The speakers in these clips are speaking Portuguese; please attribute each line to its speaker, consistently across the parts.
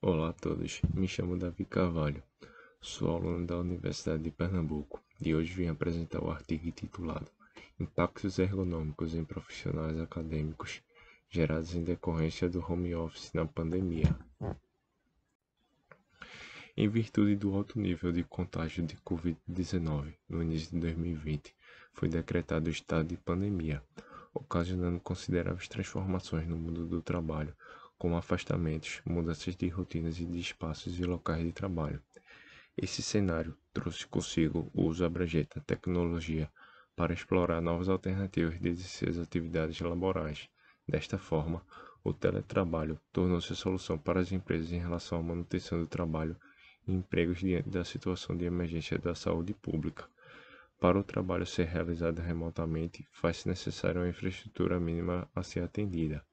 Speaker 1: Olá a todos, me chamo Davi Carvalho, sou aluno da Universidade de Pernambuco e hoje vim apresentar o artigo intitulado Impactos ergonômicos em profissionais acadêmicos gerados em decorrência do home office na pandemia. Em virtude do alto nível de contágio de Covid-19 no início de 2020, foi decretado o estado de pandemia, ocasionando consideráveis transformações no mundo do trabalho, como afastamentos, mudanças de rotinas e de espaços e locais de trabalho. Esse cenário trouxe consigo o uso abrangente da tecnologia para explorar novas alternativas de suas atividades laborais. Desta forma, o teletrabalho tornou-se a solução para as empresas em relação à manutenção do trabalho e empregos diante da situação de emergência da saúde pública. Para o trabalho ser realizado remotamente, faz-se necessária uma infraestrutura mínima a ser atendida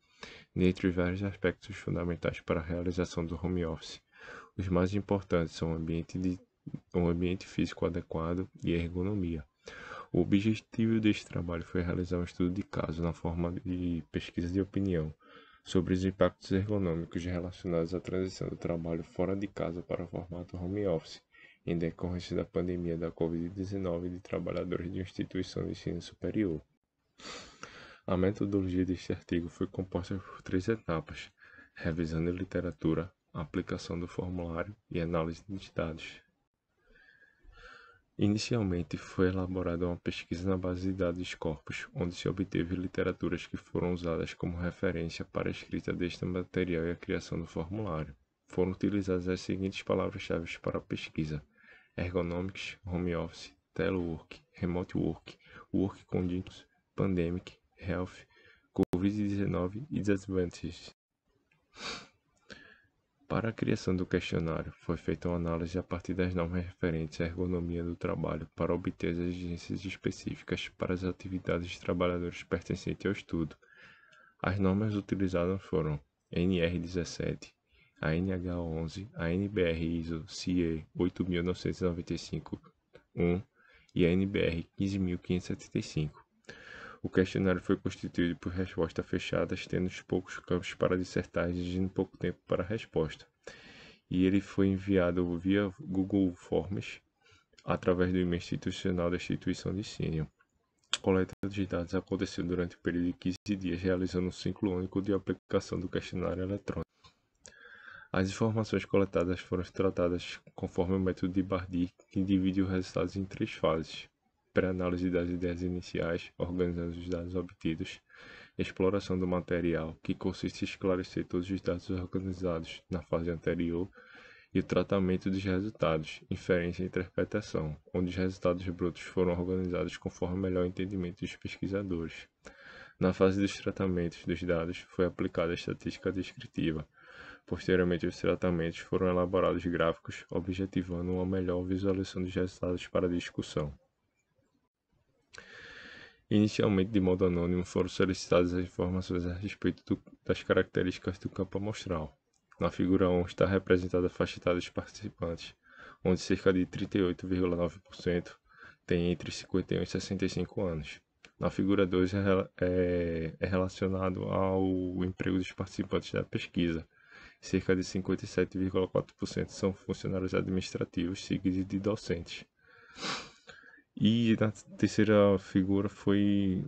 Speaker 1: dentre vários aspectos fundamentais para a realização do home office. Os mais importantes são o ambiente, de, um ambiente físico adequado e a ergonomia. O objetivo deste trabalho foi realizar um estudo de caso na forma de pesquisa de opinião sobre os impactos ergonômicos relacionados à transição do trabalho fora de casa para o formato home office, em decorrência da pandemia da Covid-19 de trabalhadores de instituição de ensino superior. A metodologia deste artigo foi composta por três etapas: revisando literatura, aplicação do formulário e análise de dados. Inicialmente foi elaborada uma pesquisa na base de dados Corpus, onde se obteve literaturas que foram usadas como referência para a escrita deste material e a criação do formulário. Foram utilizadas as seguintes palavras-chave para a pesquisa: ergonomics, home office, telework, remote work, work conditions, pandemic, Health, Covid-19 e Disadvantages. Para a criação do questionário, foi feita uma análise a partir das normas referentes à ergonomia do trabalho para obter as exigências específicas para as atividades de trabalhadores pertencentes ao estudo. As normas utilizadas foram NR17, a NH11, a NBR ISO CE 8995-1 e a NBR 15575. O questionário foi constituído por respostas fechadas, tendo poucos campos para dissertar, exigindo pouco tempo para a resposta. E ele foi enviado via Google Forms através do e-mail institucional da instituição de ensino. A coleta de dados aconteceu durante o um período de 15 dias, realizando um ciclo único de aplicação do questionário eletrônico. As informações coletadas foram tratadas conforme o método de Bardi, que divide os resultados em três fases para análise das ideias iniciais, organizando os dados obtidos, exploração do material, que consiste em esclarecer todos os dados organizados na fase anterior, e o tratamento dos resultados, inferência e interpretação, onde os resultados brutos foram organizados conforme o melhor entendimento dos pesquisadores. Na fase dos tratamentos dos dados foi aplicada a estatística descritiva. Posteriormente, os tratamentos foram elaborados gráficos, objetivando uma melhor visualização dos resultados para discussão. Inicialmente, de modo anônimo, foram solicitadas as informações a respeito do, das características do campo amostral. Na figura 1 está representada a faixa etária dos participantes, onde cerca de 38,9% tem entre 51 e 65 anos. Na figura 2 é, é, é relacionado ao emprego dos participantes da pesquisa. Cerca de 57,4% são funcionários administrativos, seguidos de docentes. E a terceira figura foi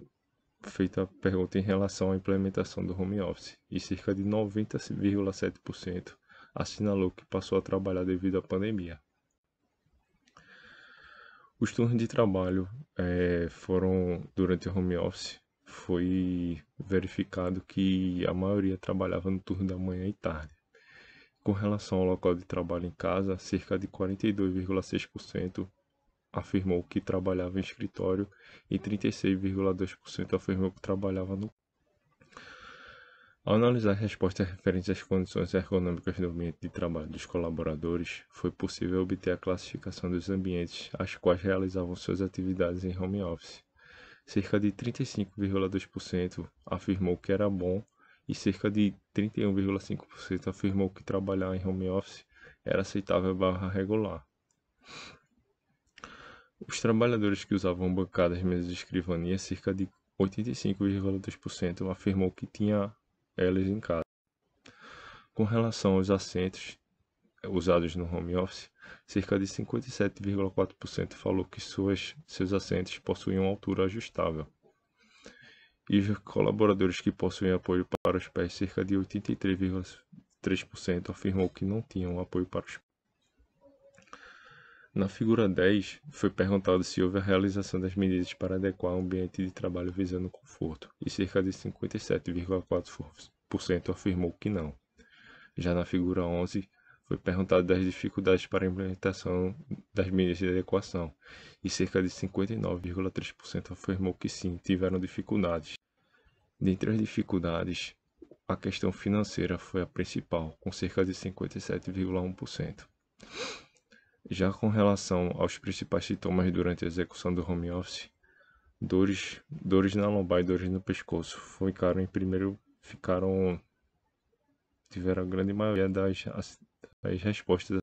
Speaker 1: feita a pergunta em relação à implementação do home office, e cerca de 90,7% assinalou que passou a trabalhar devido à pandemia. Os turnos de trabalho é, foram durante o home office. Foi verificado que a maioria trabalhava no turno da manhã e tarde. Com relação ao local de trabalho em casa, cerca de 42,6% afirmou que trabalhava em escritório e 36,2% afirmou que trabalhava no ao analisar respostas referentes às condições ergonômicas do ambiente de trabalho dos colaboradores, foi possível obter a classificação dos ambientes aos quais realizavam suas atividades em home office. Cerca de 35,2% afirmou que era bom e cerca de 31,5% afirmou que trabalhar em home office era aceitável barra regular. Os trabalhadores que usavam bancadas, mesas e escrivania, cerca de 85,2% afirmou que tinha elas em casa. Com relação aos assentos eh, usados no home office, cerca de 57,4% falou que suas, seus assentos possuíam altura ajustável. E os colaboradores que possuem apoio para os pés, cerca de 83,3% afirmou que não tinham apoio para os na figura 10, foi perguntado se houve a realização das medidas para adequar o ambiente de trabalho visando conforto, e cerca de 57,4% afirmou que não. Já na figura 11, foi perguntado das dificuldades para a implementação das medidas de adequação, e cerca de 59,3% afirmou que sim, tiveram dificuldades. Dentre as dificuldades, a questão financeira foi a principal, com cerca de 57,1%. Já com relação aos principais sintomas durante a execução do home office, dores, dores na lombar e dores no pescoço ficaram em primeiro, ficaram tiveram a grande maioria das, das respostas.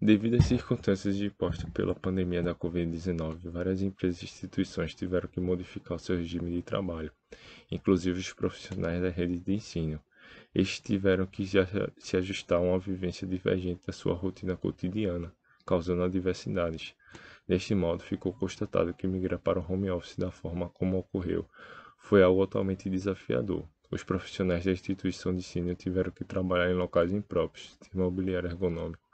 Speaker 1: Devido às circunstâncias impostas pela pandemia da Covid-19, várias empresas e instituições tiveram que modificar o seu regime de trabalho, inclusive os profissionais da rede de ensino. Estes tiveram que se ajustar a uma vivência divergente da sua rotina cotidiana, causando adversidades. Deste modo, ficou constatado que migrar para o home office da forma como ocorreu foi algo totalmente desafiador. Os profissionais da instituição de ensino tiveram que trabalhar em locais impróprios, de mobiliário ergonômico,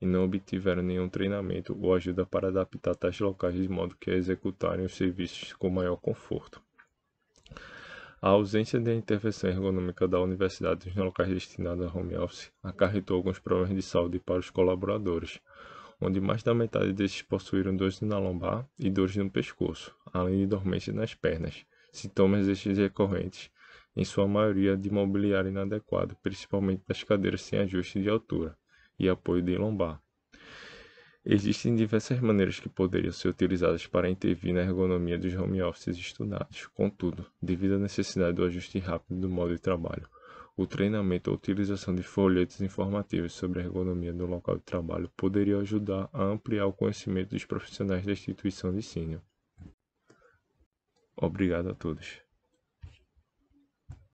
Speaker 1: e não obtiveram nenhum treinamento ou ajuda para adaptar tais locais de modo que executassem executarem os serviços com maior conforto. A ausência de intervenção ergonômica da universidade nos locais destinados a home office acarretou alguns problemas de saúde para os colaboradores, onde mais da metade destes possuíram dores na lombar e dores no pescoço, além de dormência nas pernas, sintomas destes recorrentes, em sua maioria de mobiliário inadequado, principalmente das cadeiras sem ajuste de altura e apoio de lombar, Existem diversas maneiras que poderiam ser utilizadas para intervir na ergonomia dos home offices estudados. Contudo, devido à necessidade do ajuste rápido do modo de trabalho, o treinamento ou utilização de folhetos informativos sobre a ergonomia do local de trabalho poderia ajudar a ampliar o conhecimento dos profissionais da instituição de ensino. Obrigado a todos.